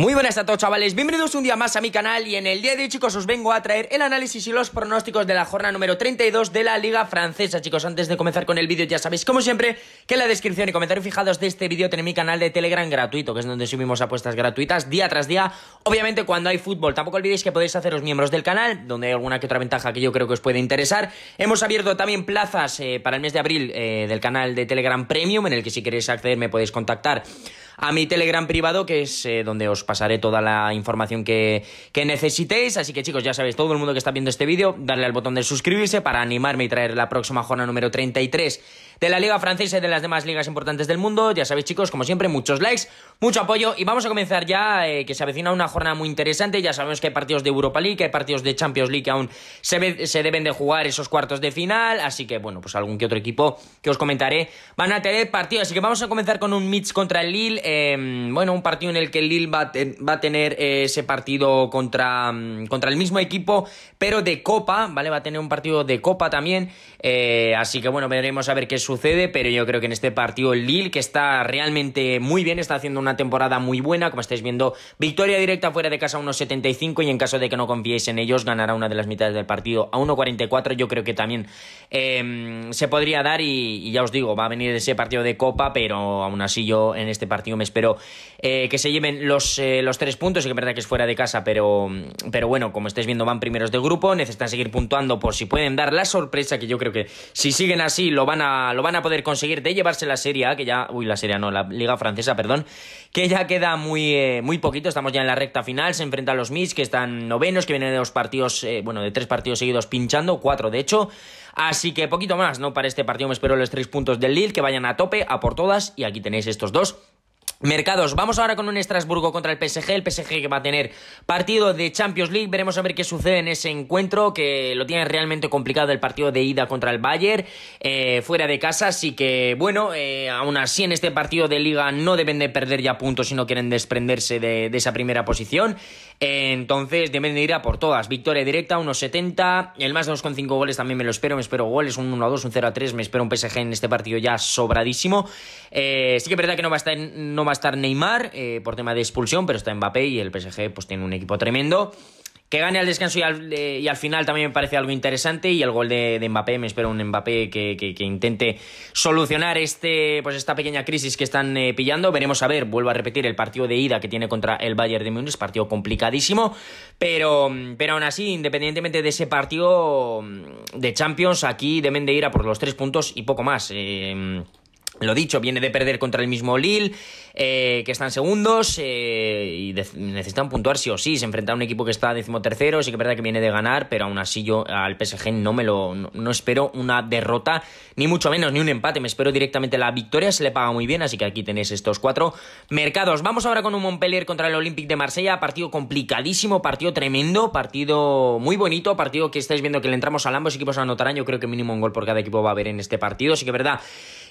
Muy buenas a todos chavales, bienvenidos un día más a mi canal y en el día de hoy chicos os vengo a traer el análisis y los pronósticos de la jornada número 32 de la Liga Francesa chicos, antes de comenzar con el vídeo ya sabéis como siempre que en la descripción y comentarios fijados de este vídeo tenéis mi canal de Telegram gratuito que es donde subimos apuestas gratuitas día tras día, obviamente cuando hay fútbol tampoco olvidéis que podéis hacer los miembros del canal donde hay alguna que otra ventaja que yo creo que os puede interesar hemos abierto también plazas eh, para el mes de abril eh, del canal de Telegram Premium en el que si queréis acceder me podéis contactar a mi Telegram privado, que es eh, donde os pasaré toda la información que, que, necesitéis. Así que chicos, ya sabéis, todo el mundo que está viendo este vídeo, darle al botón de suscribirse para animarme y traer la próxima jornada número 33 de la Liga Francesa y de las demás ligas importantes del mundo. Ya sabéis, chicos, como siempre, muchos likes, mucho apoyo y vamos a comenzar ya, eh, que se avecina una jornada muy interesante. Ya sabemos que hay partidos de Europa League, hay partidos de Champions League que aún se, deben de jugar esos cuartos de final. Así que, bueno, pues algún que otro equipo que os comentaré van a tener partido. Así que vamos a comenzar con un Mitch contra el Lille. Em, bueno, un partido en el que el Lille va, a tener eh, ese partido mm, contra, el mismo equipo, pero de Copa, ¿vale? Va a tener un partido de Copa también. Eh, así que, bueno, veremos a ver qué es sucede, pero yo creo que en este partido el Lille, que está realmente muy bien, está haciendo una temporada muy buena, como estáis viendo, victoria directa fuera de casa a 1.75 y en caso de que no confiéis en ellos, ganará una de las mitades del partido a 1.44, yo creo que también em, se podría dar y, ya os digo, va a venir ese partido de Copa, pero aún así yo en este partido me espero eh, que se lleven los, eh, los tres puntos, y que es verdad que es fuera de casa, pero, pero bueno, como estáis viendo, van primeros de grupo, necesitan seguir puntuando por si pueden dar la sorpresa, que yo creo que si siguen así lo van a van a poder conseguir de llevarse la Serie A, que ya, uy, la Serie A no, la Liga Francesa, perdón, que ya queda muy, eh, muy poquito, estamos ya en la recta final, se enfrenta a los Mits, que están novenos, que vienen de dos partidos, eh, bueno, de tres partidos seguidos pinchando, cuatro de hecho, así que poquito más, ¿no? Para este partido me espero los tres puntos del Lille, que vayan a tope, a por todas, y aquí tenéis estos dos Mercados, vamos ahora con un Estrasburgo contra el PSG, el PSG que va a tener partido de Champions League, veremos a ver qué sucede en ese encuentro, que lo tiene realmente complicado el partido de ida contra el Bayern, eh, fuera de casa, así que bueno, eh, aún así en este partido de liga no deben de perder ya puntos si no quieren desprenderse de, esa primera posición, entonces deben de ir a por todas, victoria directa 1.70, el más de 2.5 goles también me lo espero, me espero goles, un 1-2, un 0-3, me espero un PSG en este partido ya sobradísimo, eh, sí que es verdad que no va a estar... No va a estar Neymar eh, por tema de expulsión, pero está Mbappé y el PSG pues tiene un equipo tremendo. Que gane al descanso eh, y al, final también me parece algo interesante. Y el gol de, Mbappé, me espero un Mbappé que, intente solucionar este, pues esta pequeña crisis que están eh, pillando. Veremos a ver, vuelvo a repetir, el partido de ida que tiene contra el Bayern de Múnich, partido complicadísimo. Pero, pero aún así, independientemente de ese partido mm, de Champions, aquí deben de ir a por los tres puntos y poco más. Lo dicho, viene de perder contra el mismo Lille, eh, que en segundos eh, y necesitan puntuar sí o sí. Se enfrenta a un equipo que está tercero, sí que es verdad que viene de ganar, pero aún así yo al PSG no me lo espero una derrota, ni mucho menos, ni un empate. Me espero directamente la victoria, se le paga muy bien, así que aquí tenéis estos cuatro mercados. Vamos ahora con un Montpellier contra el Olympique de Marsella, partido complicadísimo, partido tremendo, partido muy bonito, partido que estáis viendo que le entramos a ambos equipos a anotar. Yo creo que mínimo un gol por cada equipo va a haber en este partido, sí que es verdad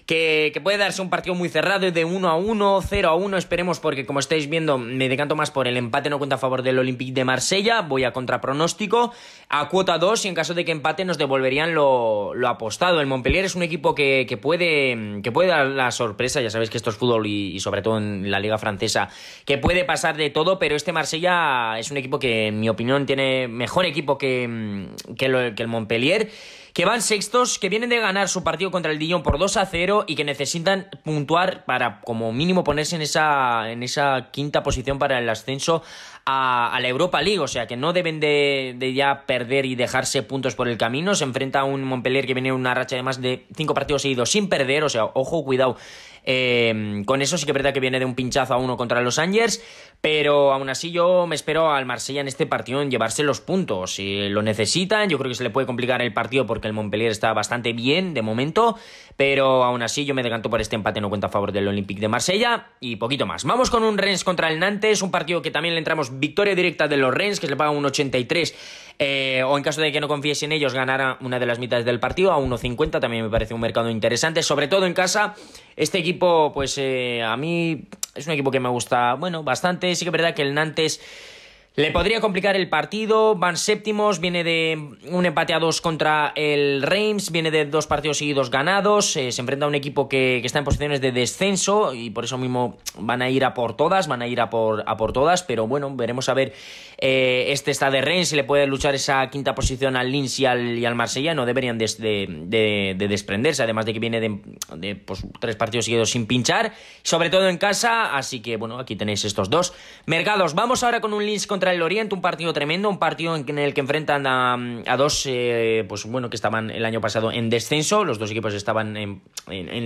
que, puede darse un partido muy cerrado de 1 a 1, 0 a 1, esperemos porque como estáis viendo me decanto más por el empate no cuenta a favor del Olympique de Marsella, voy a contrapronóstico, a cuota 2 y en caso de que empate nos devolverían lo, apostado. El Montpellier es un equipo que, puede, que dar la sorpresa, ya sabéis que esto es fútbol y, sobre todo en la liga francesa, que puede pasar de todo, pero este Marsella es un equipo que en mi opinión tiene mejor equipo que, que el Montpellier que van sextos, que vienen de ganar su partido contra el Dijon por 2 a 0 y que necesitan puntuar para como mínimo ponerse en esa, en esa quinta posición para el ascenso a, la Europa League. O sea que no deben de, ya perder y dejarse puntos por el camino. Se enfrenta a un Montpellier que viene en una racha de más de 5 partidos seguidos sin perder. O sea, ojo, cuidado eh, con eso sí que es verdad que viene de un pinchazo a uno contra los Angers, pero aún así yo me espero al Marsella en este partido en llevarse los puntos. Si lo necesitan, yo creo que se le puede complicar el partido porque el Montpellier está bastante bien de momento, pero aún así yo me decanto por este empate no cuenta a favor del Olympique de Marsella y poquito más. Vamos con un Rennes contra el Nantes, un partido que también le entramos victoria directa de los Rennes, que se le paga un 83 eh, o en caso de que no confíes en ellos, ganara una de las mitades del partido a 1.50 también me parece un mercado interesante. Sobre todo en casa, este equipo, pues eh, a mí es un equipo que me gusta, bueno, bastante. Sí que es verdad que el Nantes le podría complicar el partido, van séptimos, viene de un empate a dos contra el Reims, viene de dos partidos seguidos ganados, eh, se enfrenta a un equipo que, está en posiciones de descenso y por eso mismo van a ir a por todas, van a ir a por, a por todas, pero bueno, veremos a ver, eh, este está de Reims, si le puede luchar esa quinta posición al Lins y al, Marsella, no deberían de, desprenderse, además de que viene de, pues, tres partidos seguidos sin pinchar, sobre todo en casa, así que bueno, aquí tenéis estos dos mercados. Vamos ahora con un Lins contra el oriente un partido tremendo, un partido en el que enfrentan a, dos, eh, pues bueno, que estaban el año pasado en descenso, los dos equipos estaban en,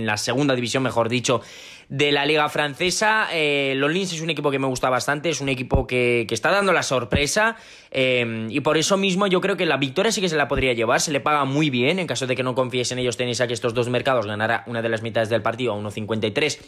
la segunda división, mejor dicho, de la liga francesa. los eh, lins es un equipo que me gusta bastante, es un equipo que, está dando la sorpresa eh, y por eso mismo yo creo que la victoria sí que se la podría llevar, se le paga muy bien, en caso de que no confíes en ellos tenéis a que estos dos mercados ganará una de las mitades del partido a 1.53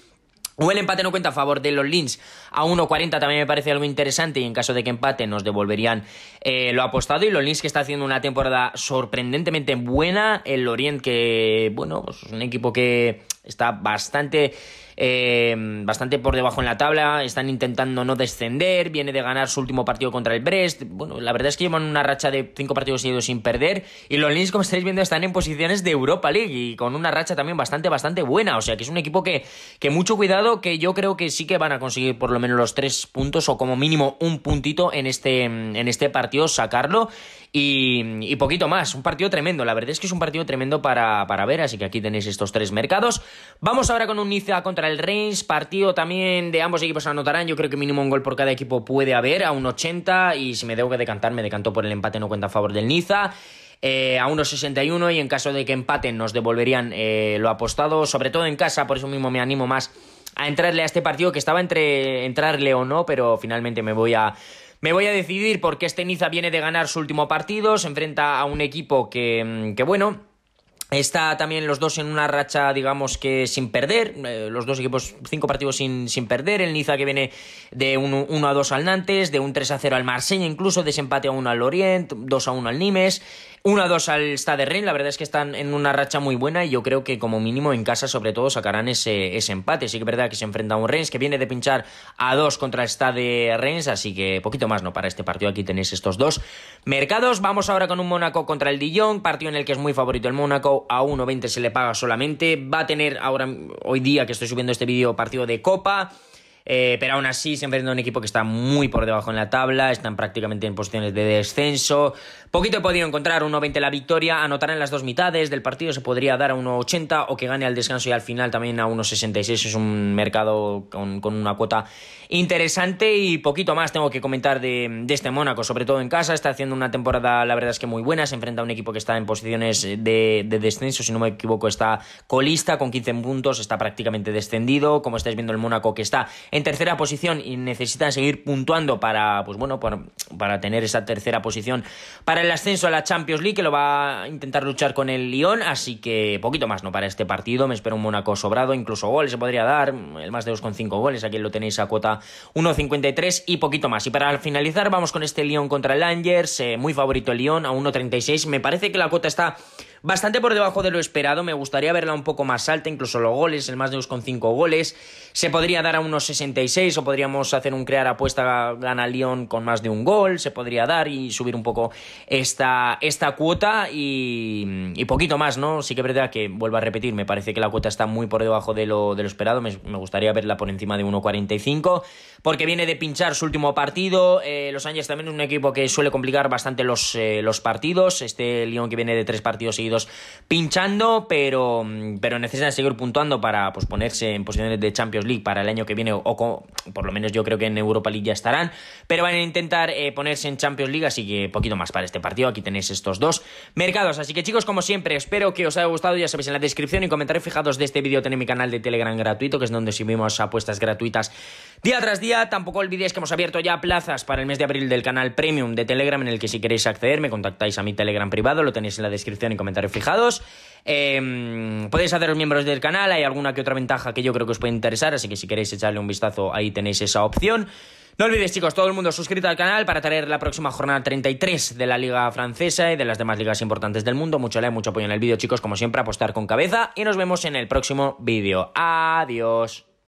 o el empate no cuenta a favor de los Lins a 1.40 también me parece algo interesante y en caso de que empate nos devolverían eh, lo apostado y los Lins que está haciendo una temporada sorprendentemente buena, el Orient que, bueno, pues es un equipo que Está bastante, eh, bastante por debajo en la tabla. Están intentando no descender. Viene de ganar su último partido contra el Brest. Bueno, la verdad es que llevan una racha de cinco partidos seguidos sin perder. Y los Links, como estáis viendo, están en posiciones de Europa League y con una racha también bastante, bastante buena. O sea que es un equipo que, que mucho cuidado, que yo creo que sí que van a conseguir por lo menos los tres puntos o como mínimo un puntito en este, en este partido, sacarlo y, poquito más, un partido tremendo, la verdad es que es un partido tremendo para, para ver, así que aquí tenéis estos tres mercados. Vamos ahora con un Niza contra el Reims, partido también de ambos equipos anotarán, yo creo que mínimo un gol por cada equipo puede haber, a un 80, y si me debo que decantar, me decanto por el empate, no cuenta a favor del Niza. Eh, a a 61 y en caso de que empaten nos devolverían eh, lo apostado, sobre todo en casa, por eso mismo me animo más a entrarle a este partido que estaba entre entrarle o no, pero finalmente me voy a me voy a decidir porque este Niza viene de ganar su último partido, se enfrenta a un equipo que, mm, que bueno, Está también los dos en una racha, digamos que sin perder. Eh, los dos equipos, cinco partidos sin, perder. El Niza que viene de un 1 a dos al Nantes, de un 3 a 0 al Marsella, incluso desempate a uno al Orient, 2 a 1 al Nimes. 1-2 al Stade Rennes, la verdad es que están en una racha muy buena y yo creo que como mínimo en casa sobre todo sacarán ese, ese empate. Sí que es verdad que se enfrenta a un Rennes que viene de pinchar a dos contra el Stade Rennes, así que poquito más no para este partido. Aquí tenéis estos dos mercados. Vamos ahora con un Mónaco contra el Dijon, partido en el que es muy favorito el Mónaco, a 1.20 se le paga solamente. Va a tener ahora, hoy día que estoy subiendo este vídeo, partido de Copa. Eh, pero aún así se enfrenta a un equipo que está muy por debajo en la tabla, están prácticamente en posiciones de descenso. Poquito he podido encontrar, 1.20 la victoria, anotar en las dos mitades del partido se podría dar a 1.80 o que gane al descanso y al final también a 1.66. Es un mercado con, una cuota interesante y poquito más tengo que comentar de, este Mónaco, sobre todo en casa. Está haciendo una temporada, la verdad es que muy buena. Se enfrenta a un equipo que está en posiciones de, descenso, si no me equivoco, está colista con 15 puntos, está prácticamente descendido. Como estáis viendo, el Mónaco que está en tercera posición y necesita seguir puntuando para, pues bueno, para, para tener esa tercera posición para el ascenso a la Champions League, que lo va a intentar luchar con el Lyon, así que poquito más no para este partido, me espero un Mónaco sobrado, incluso goles se podría dar, el más de 2,5 goles, aquí lo tenéis a cuota 1,53 y poquito más. Y para finalizar vamos con este Lyon contra el Langers, eh, muy favorito el Lyon a 1,36, me parece que la cuota está bastante por debajo de lo esperado. Me gustaría verla un poco más alta, incluso los goles, el más de 2,5 goles. Se podría dar a unos 66 o podríamos hacer un crear apuesta gana León con más de un gol. Se podría dar y subir un poco esta, esta cuota y, poquito más, ¿no? Sí que es verdad que, vuelvo a repetir, me parece que la cuota está muy por debajo de lo, de lo esperado. Me, gustaría verla por encima de 1,45 porque viene de pinchar su último partido. Eh, los Ángeles también es un equipo que suele complicar bastante los, eh, los partidos. Este León que viene de tres partidos y pinchando, mm, pero, necesitan seguir puntuando para pues, ponerse en posiciones de Champions League para el año que viene, o, por lo menos yo creo que en Europa League ya estarán, pero van a intentar eh, ponerse en Champions League, así que poquito más para este partido, aquí tenéis estos dos mercados, así que chicos, como siempre, espero que os haya gustado, ya sabéis, en la descripción y comentarios fijados de este vídeo tenéis mi canal de Telegram gratuito, que es donde subimos apuestas gratuitas día tras día, tampoco olvidéis que hemos abierto ya plazas para el mes de abril del canal Premium de Telegram, en el que si queréis acceder me contactáis a mi Telegram privado, lo tenéis en la descripción y comentarios fijados. Em, podéis haceros miembros del canal, hay alguna que otra ventaja que yo creo que os puede interesar, así que si queréis echarle un vistazo ahí tenéis esa opción. No olvidéis, chicos, todo el mundo suscrito al canal para traer la próxima jornada 33 de la Liga Francesa y de las demás ligas importantes del mundo. Mucho like, mucho apoyo en el vídeo, chicos, como siempre, apostar con cabeza y nos vemos en el próximo vídeo. Adiós.